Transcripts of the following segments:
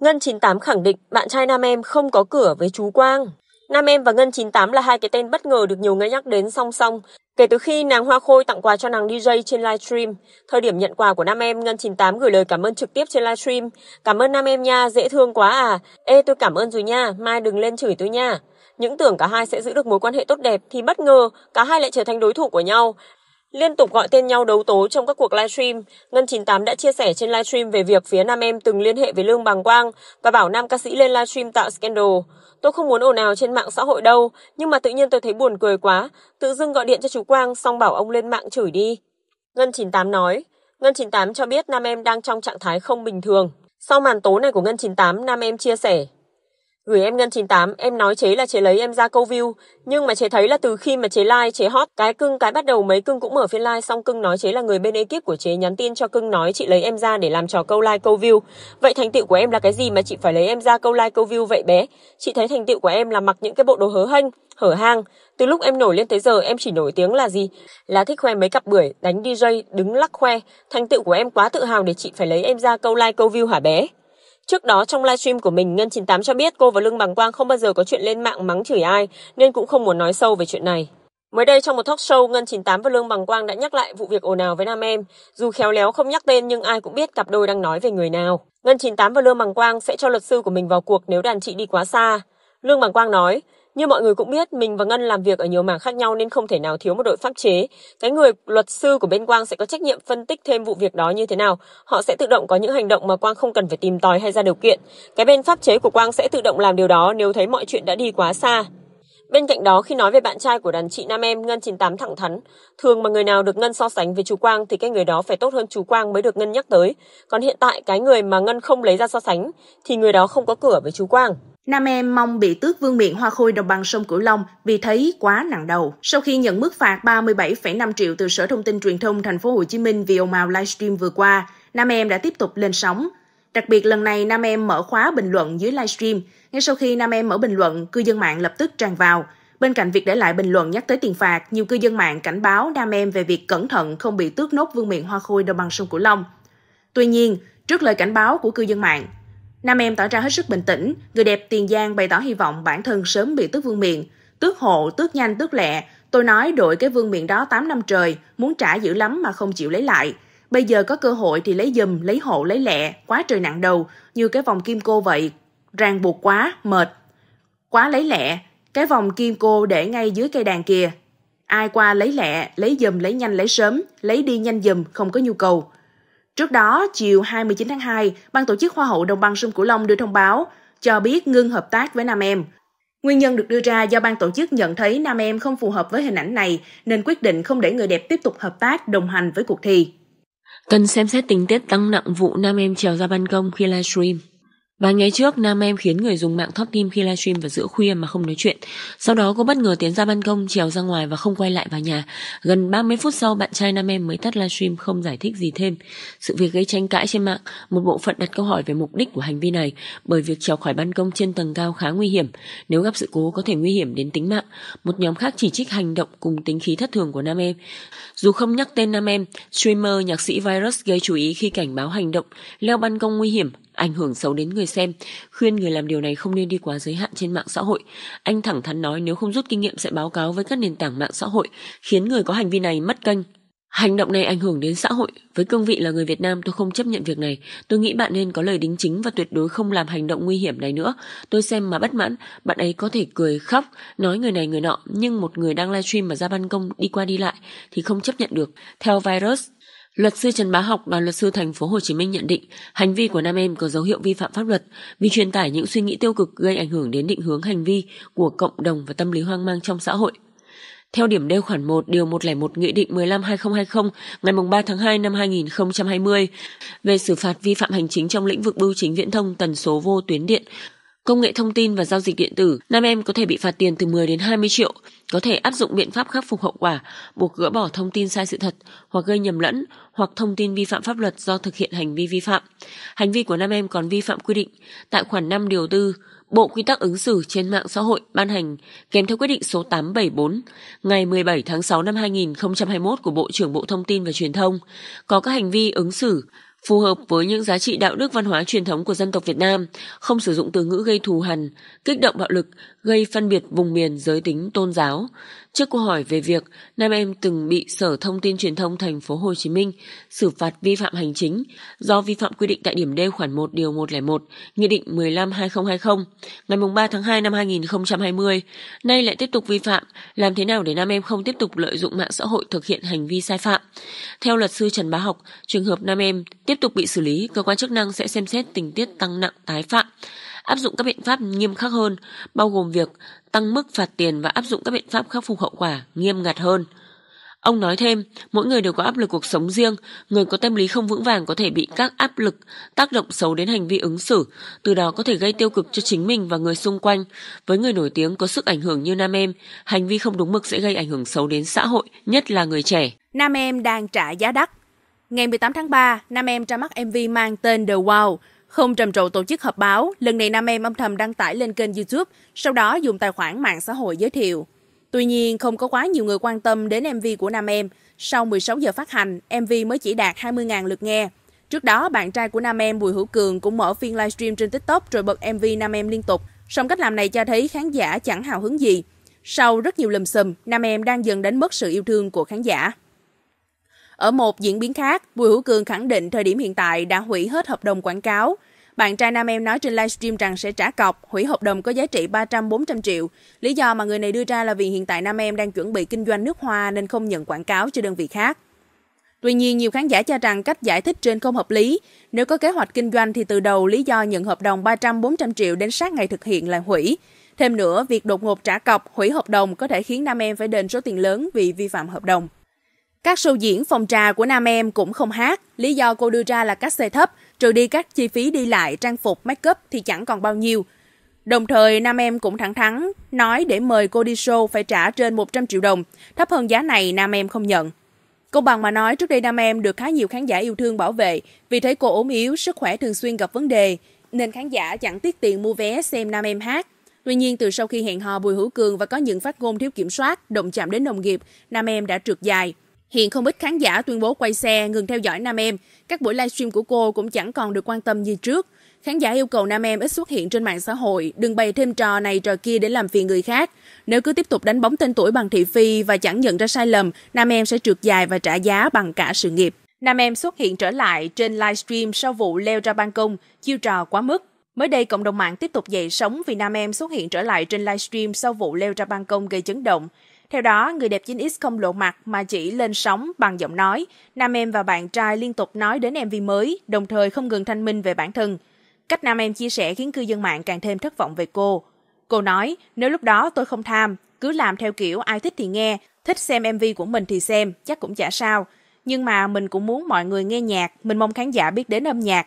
Ngân 98 khẳng định bạn trai nam em không có cửa với chú Quang. Nam em và Ngân 98 là hai cái tên bất ngờ được nhiều người nhắc đến song song kể từ khi nàng Hoa Khôi tặng quà cho nàng DJ trên livestream. Thời điểm nhận quà của nam em, Ngân 98 gửi lời cảm ơn trực tiếp trên livestream. Cảm ơn nam em nha, dễ thương quá à. Ê tôi cảm ơn rồi nha, mai đừng lên chửi tôi nha. Những tưởng cả hai sẽ giữ được mối quan hệ tốt đẹp thì bất ngờ cả hai lại trở thành đối thủ của nhau. Liên tục gọi tên nhau đấu tố trong các cuộc livestream, Ngân 98 đã chia sẻ trên livestream về việc phía Nam Em từng liên hệ với Lương Bằng Quang và bảo nam ca sĩ lên livestream tạo scandal. Tôi không muốn ồn ào trên mạng xã hội đâu, nhưng mà tự nhiên tôi thấy buồn cười quá, tự dưng gọi điện cho chú Quang xong bảo ông lên mạng chửi đi. Ngân 98 nói, Ngân 98 cho biết Nam Em đang trong trạng thái không bình thường. Sau màn tố này của Ngân 98, Nam Em chia sẻ, Gửi em Ngân 98, em nói chế là chế lấy em ra câu view, nhưng mà chế thấy là từ khi mà chế like, chế hot, cái cưng cái bắt đầu mấy cưng cũng mở phiên like, xong cưng nói chế là người bên ekip của chế nhắn tin cho cưng nói chị lấy em ra để làm trò câu like câu view. Vậy thành tựu của em là cái gì mà chị phải lấy em ra câu like câu view vậy bé? Chị thấy thành tựu của em là mặc những cái bộ đồ hớ hênh, hở hang. Từ lúc em nổi lên tới giờ em chỉ nổi tiếng là gì? Là thích khoe mấy cặp bưởi, đánh DJ, đứng lắc khoe. Thành tựu của em quá tự hào để chị phải lấy em ra câu like câu view hả bé? Trước đó trong livestream của mình, Ngân 98 cho biết cô và Lương Bằng Quang không bao giờ có chuyện lên mạng mắng chửi ai nên cũng không muốn nói sâu về chuyện này. Mới đây trong một talk show, Ngân 98 và Lương Bằng Quang đã nhắc lại vụ việc ồn ào với nam em. Dù khéo léo không nhắc tên nhưng ai cũng biết cặp đôi đang nói về người nào. Ngân 98 và Lương Bằng Quang sẽ cho luật sư của mình vào cuộc nếu đàn chị đi quá xa. Lương Bằng Quang nói, như mọi người cũng biết, mình và Ngân làm việc ở nhiều mảng khác nhau nên không thể nào thiếu một đội pháp chế. Cái người luật sư của bên Quang sẽ có trách nhiệm phân tích thêm vụ việc đó như thế nào. Họ sẽ tự động có những hành động mà Quang không cần phải tìm tòi hay ra điều kiện. Cái bên pháp chế của Quang sẽ tự động làm điều đó nếu thấy mọi chuyện đã đi quá xa. Bên cạnh đó, khi nói về bạn trai của đàn chị nam em Ngân 98 thẳng thắn, thường mà người nào được Ngân so sánh với chú Quang thì cái người đó phải tốt hơn chú Quang mới được Ngân nhắc tới. Còn hiện tại, cái người mà Ngân không lấy ra so sánh thì người đó không có cửa với chú Quang. Nam Em mong bị tước vương miện Hoa Khôi đồng bằng sông Cửu Long vì thấy quá nặng đầu. Sau khi nhận mức phạt 37,5 triệu từ Sở Thông tin Truyền thông Thành phố Hồ Chí Minh vì ồn ào livestream vừa qua, Nam Em đã tiếp tục lên sóng. Đặc biệt lần này Nam Em mở khóa bình luận dưới livestream. Ngay sau khi Nam Em mở bình luận, cư dân mạng lập tức tràn vào. Bên cạnh việc để lại bình luận nhắc tới tiền phạt, nhiều cư dân mạng cảnh báo Nam Em về việc cẩn thận không bị tước nốt vương miện Hoa Khôi đồng bằng sông Cửu Long. Tuy nhiên, trước lời cảnh báo của cư dân mạng, Nam em tỏ ra hết sức bình tĩnh, người đẹp Tiền Giang bày tỏ hy vọng bản thân sớm bị tước vương miện. Tước hộ, tước nhanh, tước lẹ. Tôi nói đội cái vương miện đó 8 năm trời, muốn trả dữ lắm mà không chịu lấy lại. Bây giờ có cơ hội thì lấy dùm, lấy hộ, lấy lẹ, quá trời nặng đầu, như cái vòng kim cô vậy. Ràng buộc quá, mệt. Quá lấy lẹ, cái vòng kim cô để ngay dưới cây đàn kia. Ai qua lấy lẹ, lấy dùm, lấy nhanh, lấy sớm, lấy đi nhanh dùm, không có nhu cầu. Trước đó, chiều 29 tháng 2, Ban tổ chức Hoa hậu Đồng bằng Sông Cửu Long đưa thông báo cho biết ngưng hợp tác với Nam Em. Nguyên nhân được đưa ra do ban tổ chức nhận thấy Nam Em không phù hợp với hình ảnh này nên quyết định không để người đẹp tiếp tục hợp tác đồng hành với cuộc thi. Cần xem xét tình tiết tăng nặng vụ Nam Em trèo ra ban công khi livestream. Vài ngày trước, nam em khiến người dùng mạng thót tim khi livestream vào giữa khuya mà không nói chuyện. Sau đó cô bất ngờ tiến ra ban công, trèo ra ngoài và không quay lại vào nhà. Gần 30 phút sau, bạn trai nam em mới tắt livestream không giải thích gì thêm. Sự việc gây tranh cãi trên mạng, một bộ phận đặt câu hỏi về mục đích của hành vi này, bởi việc trèo khỏi ban công trên tầng cao khá nguy hiểm. Nếu gặp sự cố có thể nguy hiểm đến tính mạng. Một nhóm khác chỉ trích hành động cùng tính khí thất thường của nam em. Dù không nhắc tên nam em, streamer nhạc sĩ Virus gây chú ý khi cảnh báo hành động leo ban công nguy hiểm ảnh hưởng xấu đến người xem, khuyên người làm điều này không nên đi quá giới hạn trên mạng xã hội. Anh thẳng thắn nói nếu không rút kinh nghiệm sẽ báo cáo với các nền tảng mạng xã hội, khiến người có hành vi này mất kênh. Hành động này ảnh hưởng đến xã hội. Với cương vị là người Việt Nam, tôi không chấp nhận việc này. Tôi nghĩ bạn nên có lời đính chính và tuyệt đối không làm hành động nguy hiểm này nữa. Tôi xem mà bất mãn, bạn ấy có thể cười khóc, nói người này người nọ, nhưng một người đang livestream mà ra ban công đi qua đi lại thì không chấp nhận được. Theo Virus, Luật sư Trần Bá Học đoàn luật sư thành phố Hồ Chí Minh nhận định, hành vi của nam em có dấu hiệu vi phạm pháp luật vì truyền tải những suy nghĩ tiêu cực gây ảnh hưởng đến định hướng hành vi của cộng đồng và tâm lý hoang mang trong xã hội. Theo điểm d khoản 1 điều 101 Nghị định 15/2020 ngày 3 tháng 2 năm 2020 về xử phạt vi phạm hành chính trong lĩnh vực bưu chính viễn thông tần số vô tuyến điện, công nghệ thông tin và giao dịch điện tử, nam em có thể bị phạt tiền từ 10 đến 20 triệu có thể áp dụng biện pháp khắc phục hậu quả, buộc gỡ bỏ thông tin sai sự thật hoặc gây nhầm lẫn hoặc thông tin vi phạm pháp luật do thực hiện hành vi vi phạm. Hành vi của nam em còn vi phạm quy định tại khoản 5 điều 4 Bộ Quy tắc ứng xử trên mạng xã hội ban hành kèm theo quyết định số 874 ngày 17 tháng 6 năm 2021 của Bộ trưởng Bộ Thông tin và Truyền thông có các hành vi ứng xử phù hợp với những giá trị đạo đức văn hóa truyền thống của dân tộc Việt Nam, không sử dụng từ ngữ gây thù hằn, kích động bạo lực, gây phân biệt vùng miền giới tính tôn giáo. Trước câu hỏi về việc nam em từng bị Sở Thông tin Truyền thông thành phố Hồ Chí Minh xử phạt vi phạm hành chính do vi phạm quy định tại điểm D khoản 1 điều 101, Nghị định 15/2020 ngày 3 tháng 2 năm 2020, nay lại tiếp tục vi phạm, làm thế nào để nam em không tiếp tục lợi dụng mạng xã hội thực hiện hành vi sai phạm? Theo luật sư Trần Bá Học, trường hợp nam em tiếp tục bị xử lý, cơ quan chức năng sẽ xem xét tình tiết tăng nặng tái phạm, áp dụng các biện pháp nghiêm khắc hơn, bao gồm việc tăng mức phạt tiền và áp dụng các biện pháp khắc phục hậu quả nghiêm ngặt hơn. Ông nói thêm, mỗi người đều có áp lực cuộc sống riêng, người có tâm lý không vững vàng có thể bị các áp lực tác động xấu đến hành vi ứng xử, từ đó có thể gây tiêu cực cho chính mình và người xung quanh. Với người nổi tiếng có sức ảnh hưởng như Nam Em, hành vi không đúng mực sẽ gây ảnh hưởng xấu đến xã hội, nhất là người trẻ. Nam Em đang trả giá đắt Ngày 18 tháng 3, nam em ra mắt MV mang tên The Wow. Không trầm trộn tổ chức họp báo, lần này nam em âm thầm đăng tải lên kênh YouTube, sau đó dùng tài khoản mạng xã hội giới thiệu. Tuy nhiên, không có quá nhiều người quan tâm đến MV của nam em. Sau 16 giờ phát hành, MV mới chỉ đạt 20.000 lượt nghe. Trước đó, bạn trai của nam em Bùi Hữu Cường cũng mở phiên livestream trên TikTok rồi bật MV nam em liên tục. Song cách làm này cho thấy khán giả chẳng hào hứng gì. Sau rất nhiều lùm xùm, nam em đang dần đánh mất sự yêu thương của khán giả. Ở một diễn biến khác, Bùi Hữu Cường khẳng định thời điểm hiện tại đã hủy hết hợp đồng quảng cáo. Bạn trai nam em nói trên livestream rằng sẽ trả cọc, hủy hợp đồng có giá trị 300-400 triệu. Lý do mà người này đưa ra là vì hiện tại nam em đang chuẩn bị kinh doanh nước hoa nên không nhận quảng cáo cho đơn vị khác. Tuy nhiên, nhiều khán giả cho rằng cách giải thích trên không hợp lý. Nếu có kế hoạch kinh doanh thì từ đầu lý do nhận hợp đồng 300-400 triệu đến sát ngày thực hiện là hủy. Thêm nữa, việc đột ngột trả cọc, hủy hợp đồng có thể khiến nam em phải đền số tiền lớn vì vi phạm hợp đồng. Các show diễn phòng trà của nam em cũng không hát, lý do cô đưa ra là cách xe thấp, trừ đi các chi phí đi lại, trang phục, make up thì chẳng còn bao nhiêu. Đồng thời, nam em cũng thẳng thắn nói để mời cô đi show phải trả trên 100 triệu đồng, thấp hơn giá này nam em không nhận. Công bằng mà nói, trước đây nam em được khá nhiều khán giả yêu thương bảo vệ, vì thấy cô ốm yếu, sức khỏe thường xuyên gặp vấn đề, nên khán giả chẳng tiếc tiền mua vé xem nam em hát. Tuy nhiên, từ sau khi hẹn hò Bùi Hữu Cường và có những phát ngôn thiếu kiểm soát, động chạm đến đồng nghiệp, nam em đã trượt dài. Hiện không ít khán giả tuyên bố quay xe, ngừng theo dõi Nam Em. Các buổi livestream của cô cũng chẳng còn được quan tâm như trước. Khán giả yêu cầu Nam Em ít xuất hiện trên mạng xã hội, đừng bày thêm trò này trò kia để làm phiền người khác. Nếu cứ tiếp tục đánh bóng tên tuổi bằng thị phi và chẳng nhận ra sai lầm, Nam Em sẽ trượt dài và trả giá bằng cả sự nghiệp. Nam Em xuất hiện trở lại trên livestream sau vụ leo ra ban công, chiêu trò quá mức. Mới đây, cộng đồng mạng tiếp tục dậy sóng vì Nam Em xuất hiện trở lại trên livestream sau vụ leo ra ban công gây chấn động. Theo đó, người đẹp 9X không lộ mặt mà chỉ lên sóng bằng giọng nói. Nam em và bạn trai liên tục nói đến MV mới, đồng thời không ngừng thanh minh về bản thân. Cách nam em chia sẻ khiến cư dân mạng càng thêm thất vọng về cô. Cô nói, nếu lúc đó tôi không tham, cứ làm theo kiểu ai thích thì nghe, thích xem MV của mình thì xem, chắc cũng chả sao. Nhưng mà mình cũng muốn mọi người nghe nhạc, mình mong khán giả biết đến âm nhạc.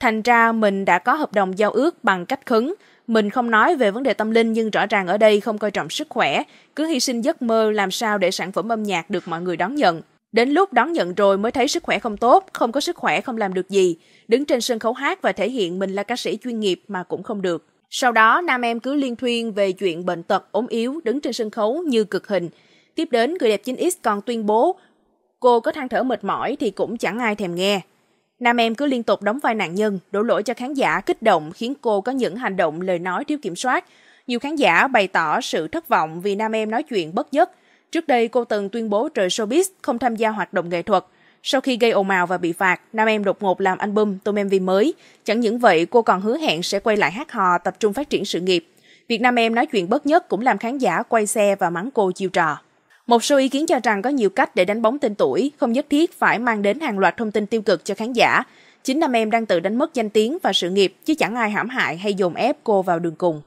Thành ra mình đã có hợp đồng giao ước bằng cách khấn, mình không nói về vấn đề tâm linh nhưng rõ ràng ở đây không coi trọng sức khỏe, cứ hy sinh giấc mơ làm sao để sản phẩm âm nhạc được mọi người đón nhận. Đến lúc đón nhận rồi mới thấy sức khỏe không tốt, không có sức khỏe không làm được gì. Đứng trên sân khấu hát và thể hiện mình là ca sĩ chuyên nghiệp mà cũng không được. Sau đó, nam em cứ liên thuyên về chuyện bệnh tật, ốm yếu, đứng trên sân khấu như cực hình. Tiếp đến, người đẹp chính x còn tuyên bố cô có than thở mệt mỏi thì cũng chẳng ai thèm nghe. Nam em cứ liên tục đóng vai nạn nhân, đổ lỗi cho khán giả kích động khiến cô có những hành động lời nói thiếu kiểm soát. Nhiều khán giả bày tỏ sự thất vọng vì Nam em nói chuyện bất giấc. Trước đây cô từng tuyên bố trời showbiz, không tham gia hoạt động nghệ thuật. Sau khi gây ồn ào và bị phạt, Nam em đột ngột làm album Tôm Em Vì mới. Chẳng những vậy, cô còn hứa hẹn sẽ quay lại hát hò tập trung phát triển sự nghiệp. Việt Nam em nói chuyện bất nhất cũng làm khán giả quay xe và mắng cô chiêu trò. Một số ý kiến cho rằng có nhiều cách để đánh bóng tên tuổi, không nhất thiết phải mang đến hàng loạt thông tin tiêu cực cho khán giả. Chính nam em đang tự đánh mất danh tiếng và sự nghiệp, chứ chẳng ai hãm hại hay dồn ép cô vào đường cùng.